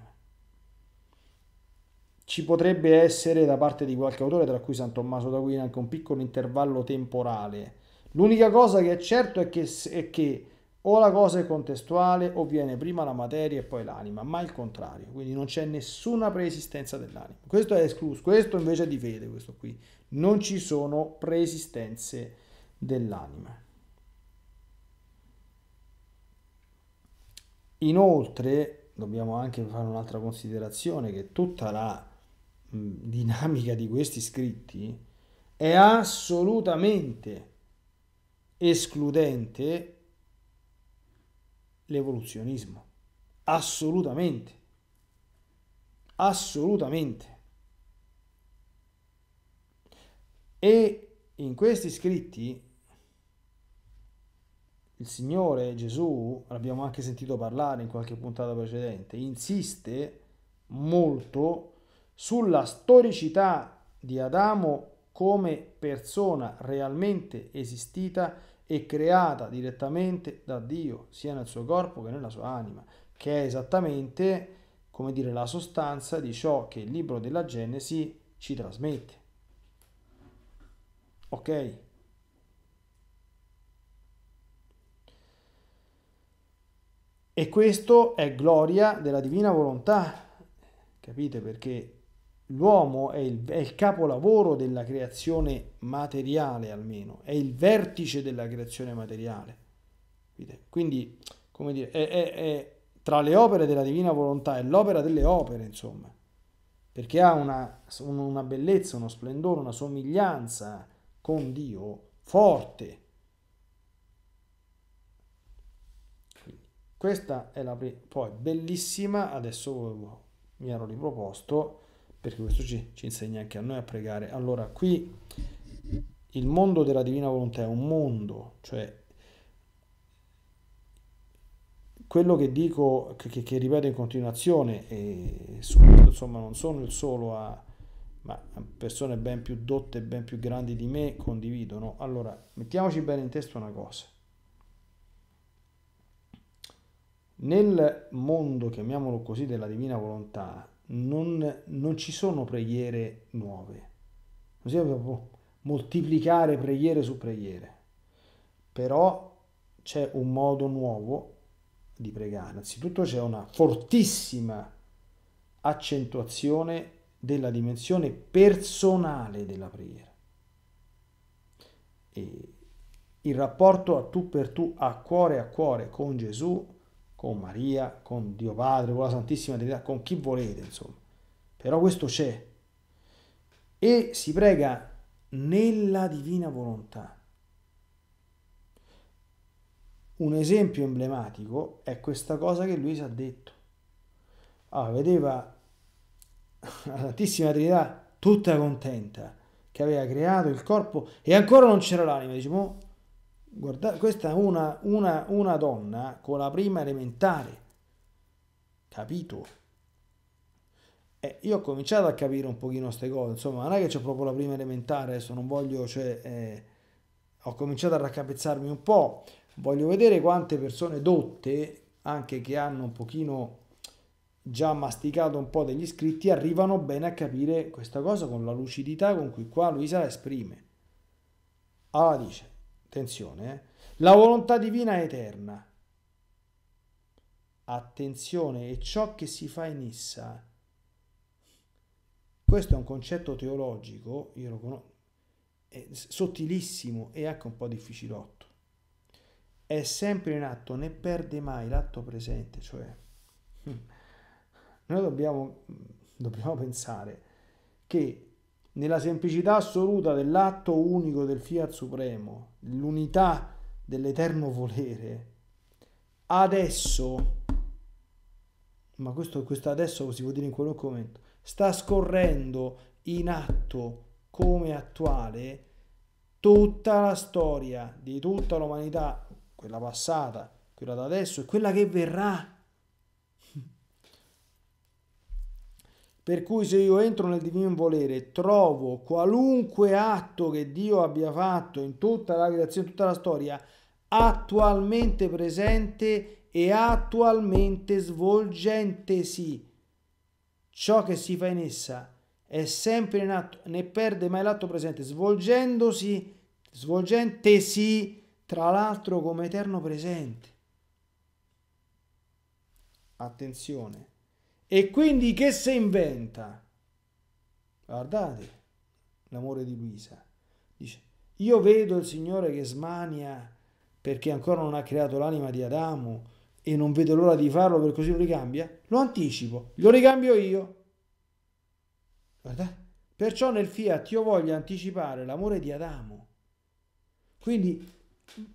Ci potrebbe essere da parte di qualche autore, tra cui San Tommaso d'Aquino, anche un piccolo intervallo temporale. L'unica cosa che è certo è che, è che o la cosa è contestuale o viene prima la materia e poi l'anima, ma il contrario, quindi non c'è nessuna preesistenza dell'anima. Questo è escluso, questo invece è di fede, questo qui. Non ci sono preesistenze dell'anima. Inoltre dobbiamo anche fare un'altra considerazione che tutta la dinamica di questi scritti è assolutamente escludente l'evoluzionismo. Assolutamente. Assolutamente. E in questi scritti il Signore Gesù, l'abbiamo anche sentito parlare in qualche puntata precedente, insiste molto sulla storicità di Adamo come persona realmente esistita e creata direttamente da Dio, sia nel suo corpo che nella sua anima, che è esattamente, come dire, la sostanza di ciò che il libro della Genesi ci trasmette. Ok? E questo è gloria della divina volontà, capite? Perché l'uomo è il, è il capolavoro della creazione materiale almeno, è il vertice della creazione materiale. Capite? Quindi, come dire, è, è, è tra le opere della divina volontà è l'opera delle opere, insomma, perché ha una, una bellezza, uno splendore, una somiglianza con Dio forte. Questa è la prima. Poi, bellissima, adesso uh, mi ero riproposto, perché questo ci, ci insegna anche a noi a pregare. Allora, qui il mondo della divina volontà è un mondo, cioè quello che dico, che, che, ripeto in continuazione, e su questo insomma non sono il solo a, ma persone ben più dotte e ben più grandi di me condividono. Allora, mettiamoci bene in testa una cosa. Nel mondo, chiamiamolo così, della divina volontà, non, non ci sono preghiere nuove. Non si può moltiplicare preghiere su preghiere. Però c'è un modo nuovo di pregare. Innanzitutto c'è una fortissima accentuazione della dimensione personale della preghiera. E il rapporto a tu per tu, a cuore a cuore con Gesù con Maria, con Dio Padre, con la Santissima Trinità, con chi volete, insomma. Però questo c'è. E si prega nella divina volontà. Un esempio emblematico è questa cosa che lui ha detto. Allora, ah, vedeva la Santissima Trinità tutta contenta che aveva creato il corpo e ancora non c'era l'anima. Dice, mo Guardate, questa è una, una, una donna con la prima elementare, capito? E eh, io ho cominciato a capire un pochino queste cose, insomma, non è che c'è proprio la prima elementare, adesso non voglio, cioè, eh, ho cominciato a raccapezzarmi un po', voglio vedere quante persone dotte, anche che hanno un pochino già masticato un po' degli iscritti, arrivano bene a capire questa cosa con la lucidità con cui qua Luisa la esprime. Allora dice, Attenzione, eh? la volontà divina è eterna. Attenzione, e ciò che si fa in essa. Questo è un concetto teologico, io lo conosco, sottilissimo e anche un po' difficilotto. È sempre in atto, né perde mai l'atto presente, cioè noi dobbiamo, dobbiamo pensare che nella semplicità assoluta dell'atto unico del Fiat Supremo, l'unità dell'eterno volere, adesso, ma questo, questo adesso si può dire in qualunque momento, sta scorrendo in atto come attuale tutta la storia di tutta l'umanità, quella passata, quella da adesso e quella che verrà. Per cui se io entro nel divino volere, trovo qualunque atto che Dio abbia fatto in tutta la creazione, in tutta la storia, attualmente presente e attualmente svolgentesi. Ciò che si fa in essa è sempre in atto, ne perde mai l'atto presente, svolgendosi, svolgentesi tra l'altro come eterno presente. Attenzione e quindi che se inventa? Guardate l'amore di Luisa. Dice, io vedo il Signore che smania perché ancora non ha creato l'anima di Adamo e non vedo l'ora di farlo per così lo ricambia? Lo anticipo, lo ricambio io. Guardate. Perciò nel fiat io voglio anticipare l'amore di Adamo. Quindi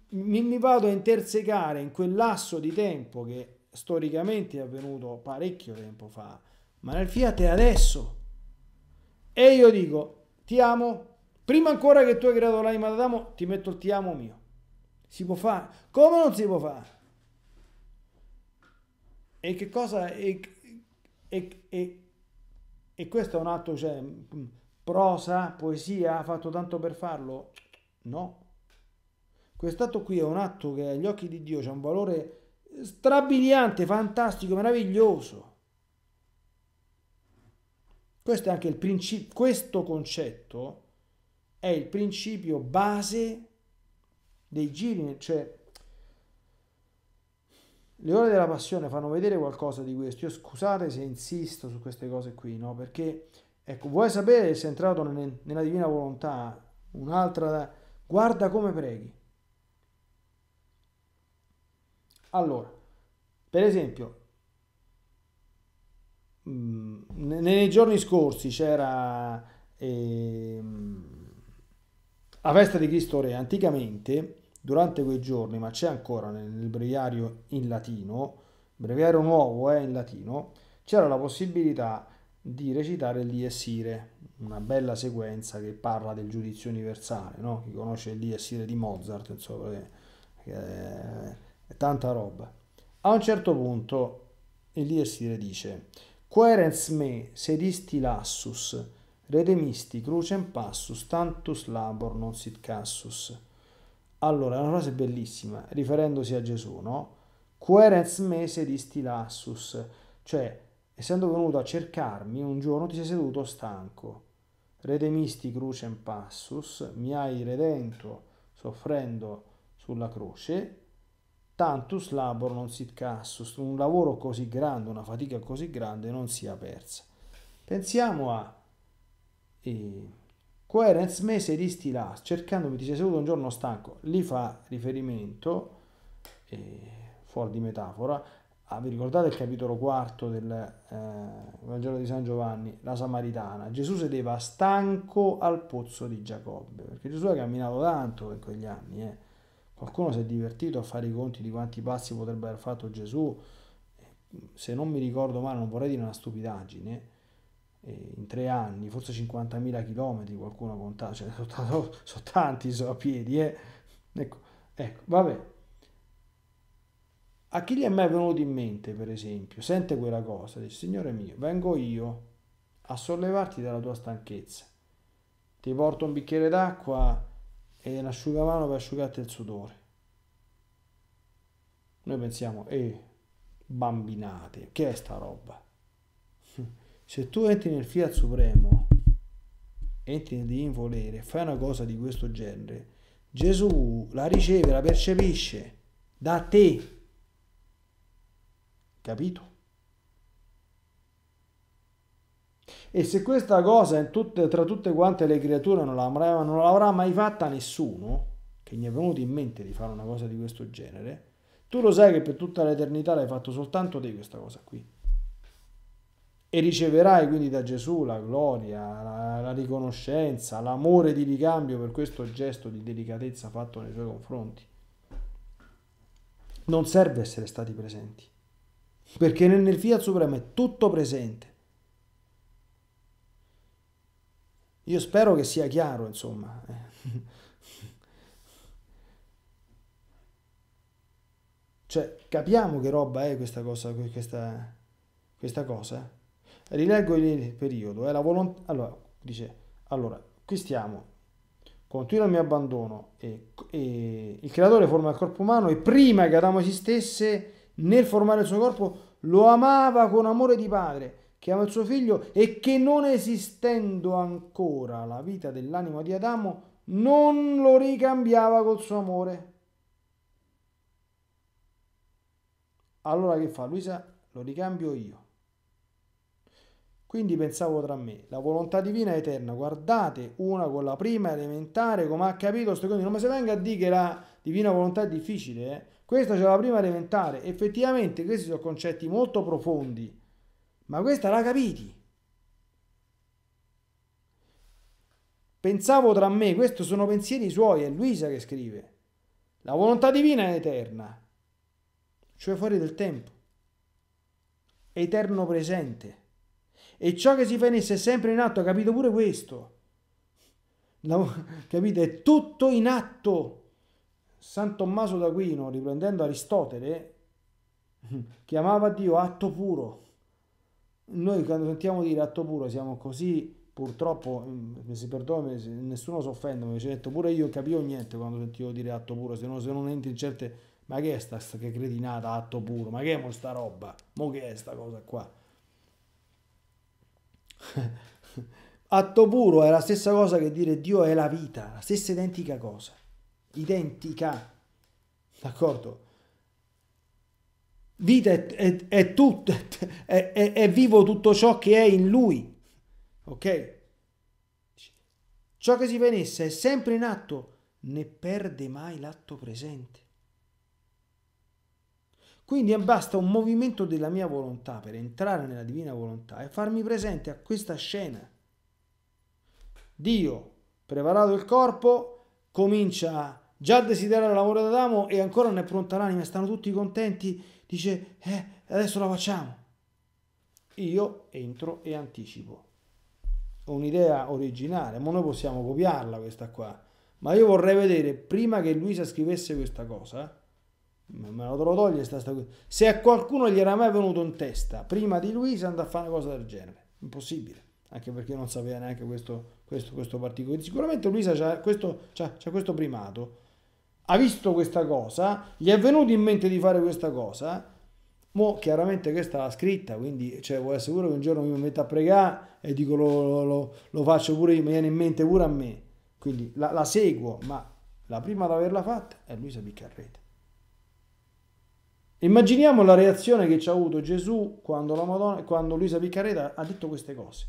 mi, mi vado a intersecare in quel lasso di tempo che storicamente è avvenuto parecchio tempo fa, ma nel Fiat è adesso. E io dico, ti amo, prima ancora che tu hai creato l'anima d'Adamo, ti metto il ti amo mio. Si può fare? Come non si può fare? E che cosa... E, e, e, e questo è un atto, cioè, prosa, poesia, ha fatto tanto per farlo? No. Quest'atto qui è un atto che agli occhi di Dio c'è un valore strabiliante, fantastico, meraviglioso. Questo è anche il principio, questo concetto è il principio base dei giri, cioè le ore della passione fanno vedere qualcosa di questo. Io scusate se insisto su queste cose qui, no? Perché ecco, vuoi sapere se è entrato nella divina volontà un'altra guarda come preghi. Allora, per esempio, mm, nei giorni scorsi c'era eh, la festa di Cristo Re, anticamente, durante quei giorni, ma c'è ancora nel, breviario in latino, breviario nuovo è eh, in latino, c'era la possibilità di recitare l'Iesire, una bella sequenza che parla del giudizio universale, no? chi conosce il l'Iesire di Mozart, insomma, eh, che, eh, è tanta roba. A un certo punto Elia Sire dice Querens me sedisti lassus, redemisti crucem passus, tantus labor non sit cassus. Allora, una frase bellissima, riferendosi a Gesù, no? Querens me sedisti lassus, cioè, essendo venuto a cercarmi, un giorno ti sei seduto stanco. Redemisti crucem passus, mi hai redento soffrendo sulla croce, tantus labor non sit cassus, un lavoro così grande, una fatica così grande non sia persa. Pensiamo a eh, Coherence mese di stilà, cercandomi di seduto un giorno stanco, lì fa riferimento, eh, fuori di metafora, a, ah, vi ricordate il capitolo quarto del eh, Vangelo di San Giovanni, la Samaritana, Gesù sedeva stanco al pozzo di Giacobbe, perché Gesù ha camminato tanto in quegli anni, eh Qualcuno si è divertito a fare i conti di quanti passi potrebbe aver fatto Gesù. Se non mi ricordo male, non vorrei dire una stupidaggine, eh, in tre anni, forse 50.000 km qualcuno ha contato, cioè sono, sono tanti sono a piedi. Eh. Ecco, ecco, vabbè. A chi gli è mai venuto in mente, per esempio, sente quella cosa, dice, Signore mio, vengo io a sollevarti dalla tua stanchezza, ti porto un bicchiere d'acqua e l'asciugamano per asciugarti il sudore. Noi pensiamo, e eh, bambinate, che è sta roba? Se tu entri nel Fiat Supremo, entri nel divin volere, fai una cosa di questo genere, Gesù la riceve, la percepisce da te. Capito? e se questa cosa tutte, tra tutte quante le creature non l'avrà, non l'avrà mai fatta nessuno, che gli è venuto in mente di fare una cosa di questo genere, tu lo sai che per tutta l'eternità l'hai fatto soltanto te questa cosa qui. E riceverai quindi da Gesù la gloria, la, la riconoscenza, l'amore di ricambio per questo gesto di delicatezza fatto nei suoi confronti. Non serve essere stati presenti, perché nel Fiat Supremo è tutto presente. Io spero che sia chiaro, insomma. cioè, capiamo che roba è questa cosa, questa, questa cosa. Rileggo il periodo, è la volontà... Allora, dice, allora, qui stiamo, Continuo il mio abbandono e, e il creatore forma il corpo umano e prima che Adamo esistesse, nel formare il suo corpo, lo amava con amore di padre che ama il suo figlio e che non esistendo ancora la vita dell'anima di Adamo, non lo ricambiava col suo amore. Allora che fa? Luisa, lo ricambio io. Quindi pensavo tra me, la volontà divina è eterna, guardate una con la prima elementare, come ha capito Secondo non mi si venga a dire che la divina volontà è difficile, eh? questa c'è la prima elementare, effettivamente questi sono concetti molto profondi, ma questa la capiti? Pensavo tra me, questi sono pensieri suoi, è Luisa che scrive. La volontà divina è eterna, cioè fuori del tempo, eterno presente. E ciò che si fa in esso è sempre in atto, capito pure questo. La, capite? È tutto in atto. San Tommaso d'Aquino, riprendendo Aristotele, chiamava Dio atto puro noi quando sentiamo dire atto puro siamo così purtroppo mm, se perdono nessuno si offende mi detto pure io capivo niente quando sentivo dire atto puro se, no, se non entri in certe ma che è sta, sta che cretinata atto puro ma che è mo sta roba mo che è sta cosa qua atto puro è la stessa cosa che dire Dio è la vita la stessa identica cosa identica d'accordo vita è, è, è tutto, è, è, vivo tutto ciò che è in lui. Ok? Ciò che si venisse è sempre in atto, ne perde mai l'atto presente. Quindi basta un movimento della mia volontà per entrare nella divina volontà e farmi presente a questa scena. Dio, preparato il corpo, comincia già a desiderare l'amore d'Adamo e ancora non è pronta l'anima, stanno tutti contenti dice, eh, adesso la facciamo. Io entro e anticipo. Ho un'idea originale, ma noi possiamo copiarla questa qua. Ma io vorrei vedere, prima che Luisa scrivesse questa cosa, me la devo togliere sta, sta, se a qualcuno gli era mai venuto in testa, prima di Luisa, andare a fare una cosa del genere. Impossibile anche perché non sapeva neanche questo, questo, questo particolare. Sicuramente Luisa ha questo, questo, primato ha visto questa cosa, gli è venuto in mente di fare questa cosa, Mo, chiaramente questa è scritta, quindi cioè, vuoi assicuro che un giorno mi metto a pregare e dico lo, lo, lo faccio pure, mi viene in mente pure a me. Quindi la, la seguo, ma la prima ad averla fatta è Luisa Piccarrete. Immaginiamo la reazione che ci ha avuto Gesù quando, la Madonna, quando Luisa Piccarreta ha detto queste cose.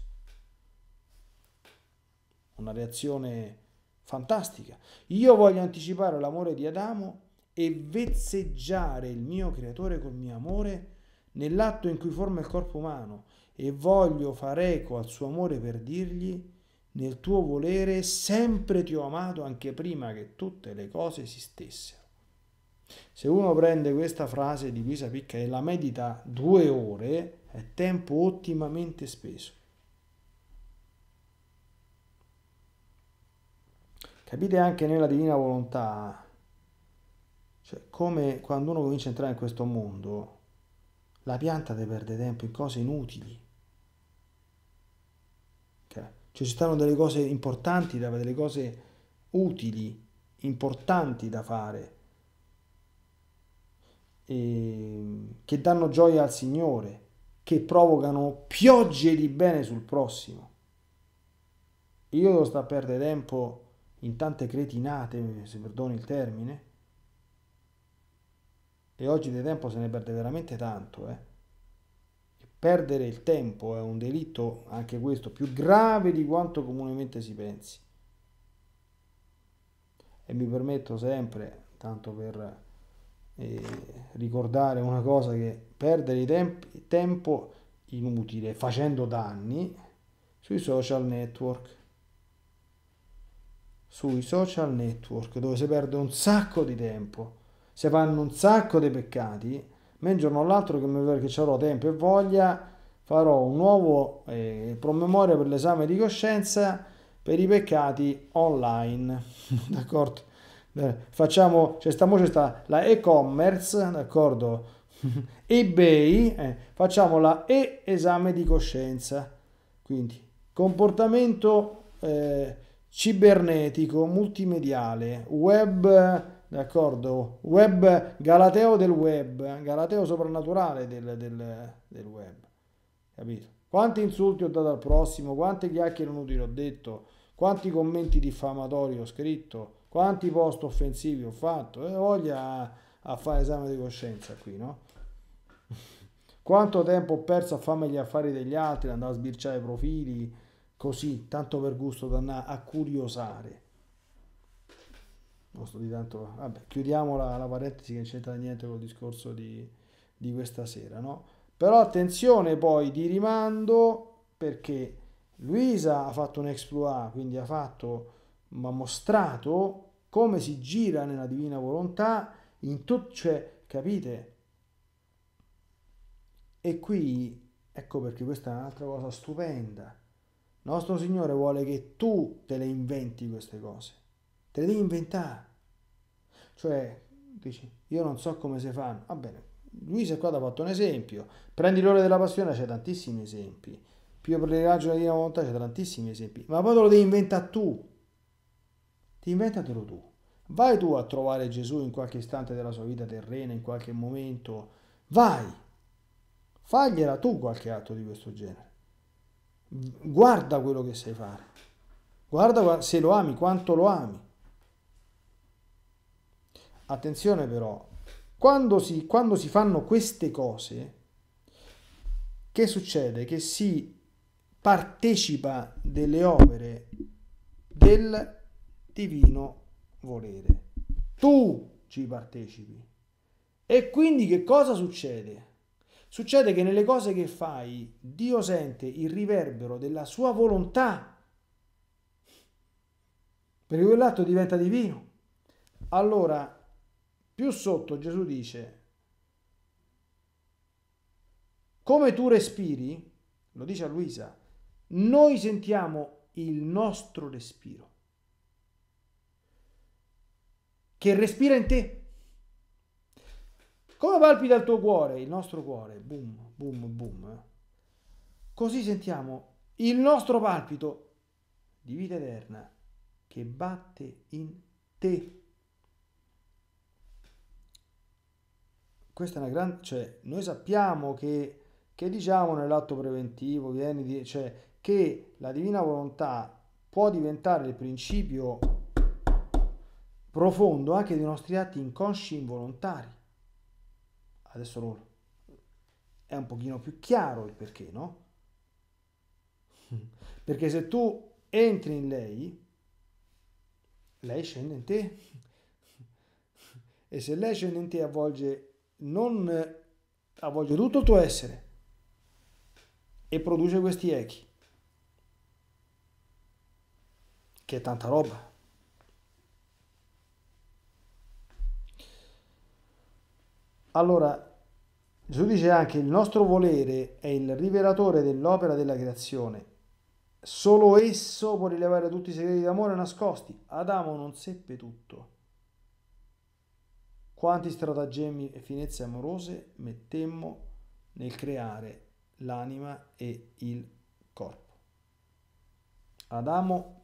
Una reazione fantastica. Io voglio anticipare l'amore di Adamo e vezzeggiare il mio creatore col mio amore nell'atto in cui forma il corpo umano e voglio fare eco al suo amore per dirgli nel tuo volere sempre ti ho amato anche prima che tutte le cose esistessero. Se uno prende questa frase di Luisa Picca e la medita due ore, è tempo ottimamente speso. Capite cioè, anche nella divina volontà, cioè come quando uno comincia a entrare in questo mondo, la pianta ti perde tempo in cose inutili. Okay. Cioè ci stanno delle cose importanti da fare, delle cose utili, importanti da fare, ehm, che danno gioia al Signore, che provocano piogge di bene sul prossimo. Io devo sta a perdere tempo in tante cretinate, se perdoni il termine, e oggi di tempo se ne perde veramente tanto, eh. Perdere il tempo è un delitto, anche questo, più grave di quanto comunemente si pensi. E mi permetto sempre, tanto per eh, ricordare una cosa, che perdere i tempi, tempo inutile, facendo danni, sui social network sui social network dove si perde un sacco di tempo, si fanno un sacco di peccati, ma un giorno o l'altro che mi perché avrò tempo e voglia farò un nuovo eh, promemoria per l'esame di coscienza per i peccati online, d'accordo? Eh, facciamo, c'è sta, c'è sta la e-commerce, d'accordo? eBay, eh, facciamo la e-esame di coscienza, quindi comportamento... Eh, cibernetico, multimediale, web, d'accordo, web, galateo del web, galateo soprannaturale del, del, del web, capito? Quanti insulti ho dato al prossimo, quante chiacchiere inutili ho detto, quanti commenti diffamatori ho scritto, quanti post offensivi ho fatto, e eh, voglia a, a fare esame di coscienza qui, no? Quanto tempo ho perso a farmi gli affari degli altri, andare a sbirciare i profili, così, tanto per gusto da andare a curiosare. Non sto di tanto, vabbè, chiudiamo la, la parentesi che non c'entra niente col discorso di, di questa sera, no? Però attenzione poi di rimando perché Luisa ha fatto un exploit, quindi ha fatto, ma mostrato come si gira nella divina volontà in tutto, cioè, capite? E qui ecco perché questa è un'altra cosa stupenda nostro Signore vuole che tu te le inventi queste cose. Te le devi inventare. Cioè, dici, io non so come si fanno. Va bene, Luisa qua ti ha fatto un esempio. Prendi l'ore della passione, c'è tantissimi esempi. Pio per il raggio della volontà, c'è tantissimi esempi. Ma poi te lo devi inventare tu. Ti inventatelo tu. Vai tu a trovare Gesù in qualche istante della sua vita terrena, in qualche momento. Vai. Fagliela tu qualche atto di questo genere guarda quello che sai fare, guarda se lo ami, quanto lo ami. Attenzione però, quando si, quando si fanno queste cose, che succede? Che si partecipa delle opere del divino volere. Tu ci partecipi. E quindi che cosa succede? Succede che nelle cose che fai Dio sente il riverbero della sua volontà, perché quell'atto diventa divino. Allora, più sotto Gesù dice, come tu respiri, lo dice a Luisa, noi sentiamo il nostro respiro, che respira in te. Come palpita il tuo cuore? Il nostro cuore. Boom, boom, boom. Eh. Così sentiamo il nostro palpito di vita eterna che batte in te. Questa è una grande... cioè noi sappiamo che, che diciamo nell'atto preventivo, viene di, cioè che la divina volontà può diventare il principio profondo anche dei nostri atti inconsci involontari adesso non è un pochino più chiaro il perché, no? Perché se tu entri in lei, lei scende in te. E se lei scende in te avvolge, non, avvolge tutto il tuo essere e produce questi echi. Che è tanta roba. Allora, Gesù dice anche il nostro volere è il rivelatore dell'opera della creazione. Solo esso può rilevare tutti i segreti d'amore nascosti. Adamo non seppe tutto. Quanti stratagemmi e finezze amorose mettemmo nel creare l'anima e il corpo. Adamo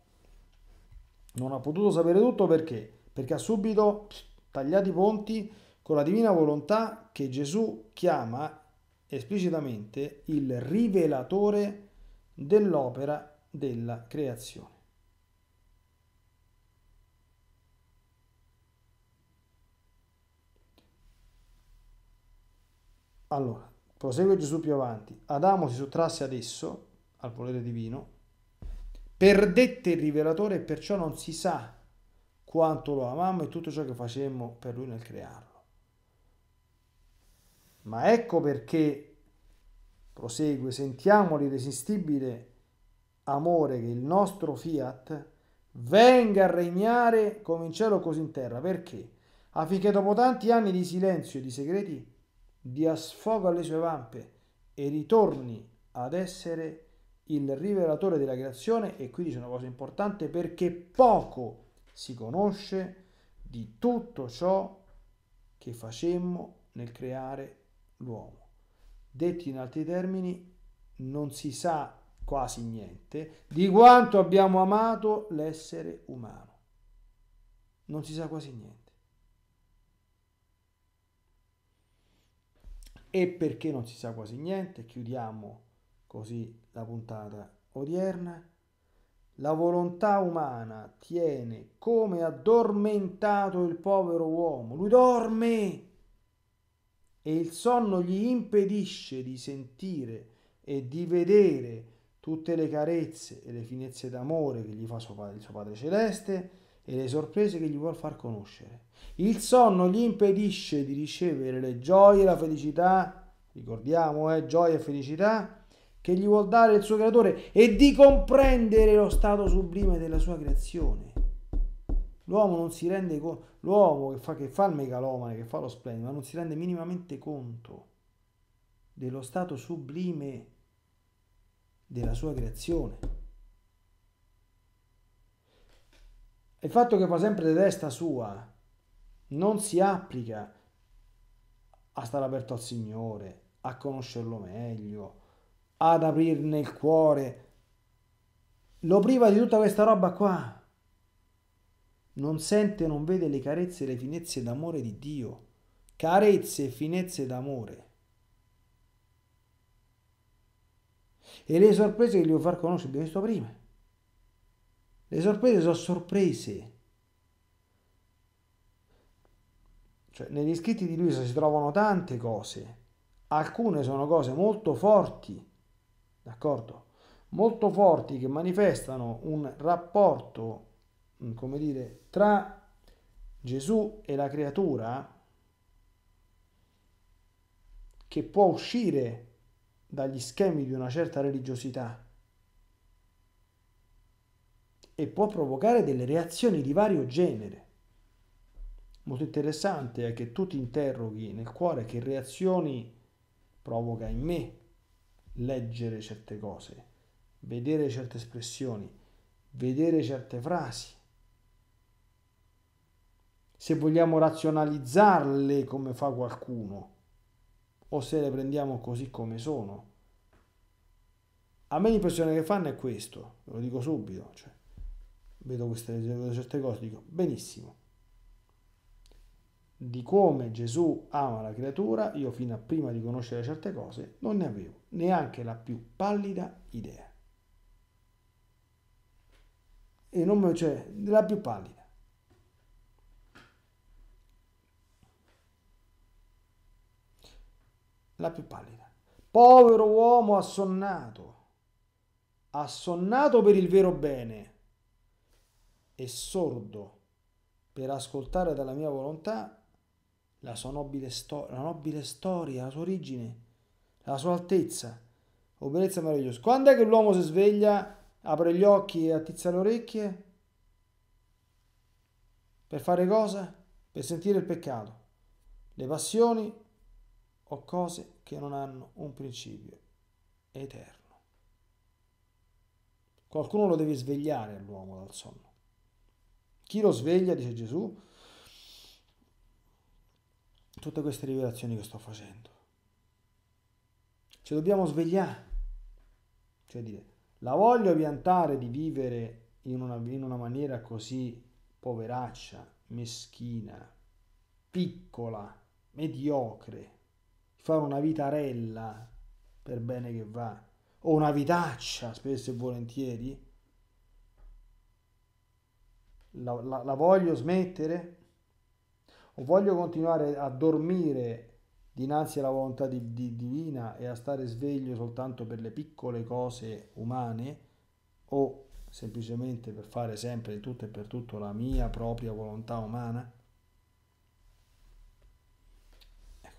non ha potuto sapere tutto perché? Perché ha subito tagliato i ponti con la divina volontà che Gesù chiama esplicitamente il rivelatore dell'opera della creazione. Allora, prosegue Gesù più avanti. Adamo si sottrasse ad esso, al volere divino, perdette il rivelatore e perciò non si sa quanto lo amammo e tutto ciò che facemmo per lui nel crearlo. Ma ecco perché, prosegue, sentiamo l'irresistibile amore che il nostro fiat venga a regnare come in cielo così in terra. Perché? Affinché dopo tanti anni di silenzio e di segreti dia sfogo alle sue vampe e ritorni ad essere il rivelatore della creazione e qui dice una cosa importante perché poco si conosce di tutto ciò che facemmo nel creare l'uomo. Detti in altri termini, non si sa quasi niente di quanto abbiamo amato l'essere umano. Non si sa quasi niente. E perché non si sa quasi niente, chiudiamo così la puntata odierna. La volontà umana tiene come addormentato il povero uomo. Lui dorme, e il sonno gli impedisce di sentire e di vedere tutte le carezze e le finezze d'amore che gli fa suo padre, il suo Padre Celeste e le sorprese che gli vuol far conoscere. Il sonno gli impedisce di ricevere le gioie e la felicità, ricordiamo, eh, gioia e felicità, che gli vuol dare il suo creatore e di comprendere lo stato sublime della sua creazione. L'uomo non si rende conto, l'uomo che fa, che fa il megalomane, che fa lo splendido, non si rende minimamente conto dello stato sublime della sua creazione. Il fatto che fa sempre di testa sua non si applica a stare aperto al Signore, a conoscerlo meglio, ad aprirne il cuore. Lo priva di tutta questa roba qua non sente e non vede le carezze e le finezze d'amore di Dio. Carezze e finezze d'amore. E le sorprese che gli devo far conoscere, abbiamo visto prima. Le sorprese sono sorprese. Cioè, negli scritti di Luisa si trovano tante cose. Alcune sono cose molto forti, d'accordo? Molto forti che manifestano un rapporto Mm, come dire, tra Gesù e la creatura che può uscire dagli schemi di una certa religiosità e può provocare delle reazioni di vario genere. Molto interessante è che tu ti interroghi nel cuore che reazioni provoca in me leggere certe cose, vedere certe espressioni, vedere certe frasi se vogliamo razionalizzarle come fa qualcuno o se le prendiamo così come sono. A me l'impressione che fanno è questo, ve lo dico subito, cioè, vedo queste certe cose, dico benissimo. Di come Gesù ama la creatura, io fino a prima di conoscere certe cose non ne avevo neanche la più pallida idea. E non me, cioè, la più pallida. la più pallida. Povero uomo assonnato, assonnato per il vero bene e sordo per ascoltare dalla mia volontà la sua nobile, sto- la nobile storia, la sua origine, la sua altezza, obrezza meravigliosa. Quando è che l'uomo si sveglia, apre gli occhi e attizza le orecchie? Per fare cosa? Per sentire il peccato, le passioni, o cose che non hanno un principio eterno. Qualcuno lo deve svegliare l'uomo dal sonno. Chi lo sveglia, dice Gesù, tutte queste rivelazioni che sto facendo. Ci dobbiamo svegliare, cioè dire, la voglio piantare di vivere in una, in una maniera così poveraccia, meschina, piccola, mediocre, fare una vitarella per bene che va, o una vitaccia spesso e volentieri, la, la, la voglio smettere? O voglio continuare a dormire dinanzi alla volontà di, di, divina e a stare sveglio soltanto per le piccole cose umane o semplicemente per fare sempre di tutto e per tutto la mia propria volontà umana?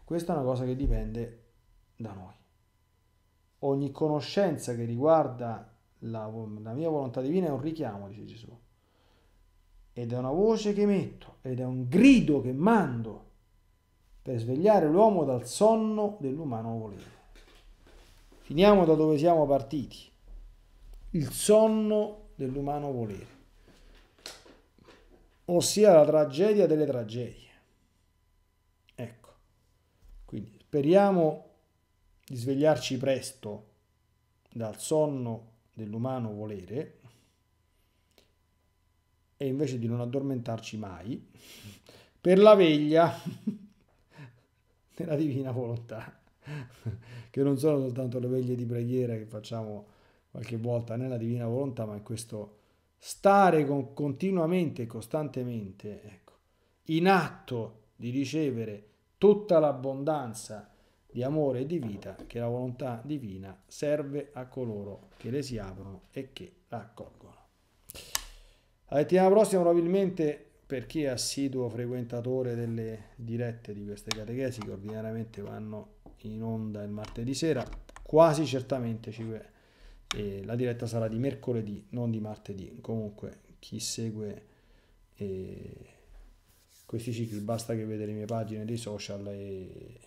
Questa è una cosa che dipende da noi. Ogni conoscenza che riguarda la, la mia volontà divina è un richiamo, dice Gesù. Ed è una voce che metto, ed è un grido che mando per svegliare l'uomo dal sonno dell'umano volere. Finiamo da dove siamo partiti. Il sonno dell'umano volere, ossia la tragedia delle tragedie. Speriamo di svegliarci presto dal sonno dell'umano volere e invece di non addormentarci mai per la veglia della divina volontà che non sono soltanto le veglie di preghiera che facciamo qualche volta nella divina volontà ma in questo stare continuamente e costantemente ecco, in atto di ricevere tutta l'abbondanza di amore e di vita che la volontà divina serve a coloro che le si aprono e che la accolgono. La settimana prossima probabilmente per chi è assiduo frequentatore delle dirette di queste catechesi che ordinariamente vanno in onda il martedì sera, quasi certamente ci, eh, la diretta sarà di mercoledì, non di martedì. Comunque chi segue... Eh, questi cicli basta che vede le mie pagine dei social e,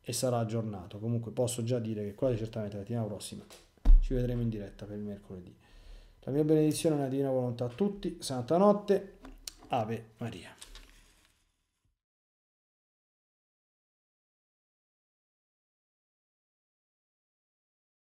e sarà aggiornato. Comunque posso già dire che quasi certamente la settimana prossima ci vedremo in diretta per il mercoledì. La mia benedizione è una divina volontà a tutti. Santa notte. Ave Maria.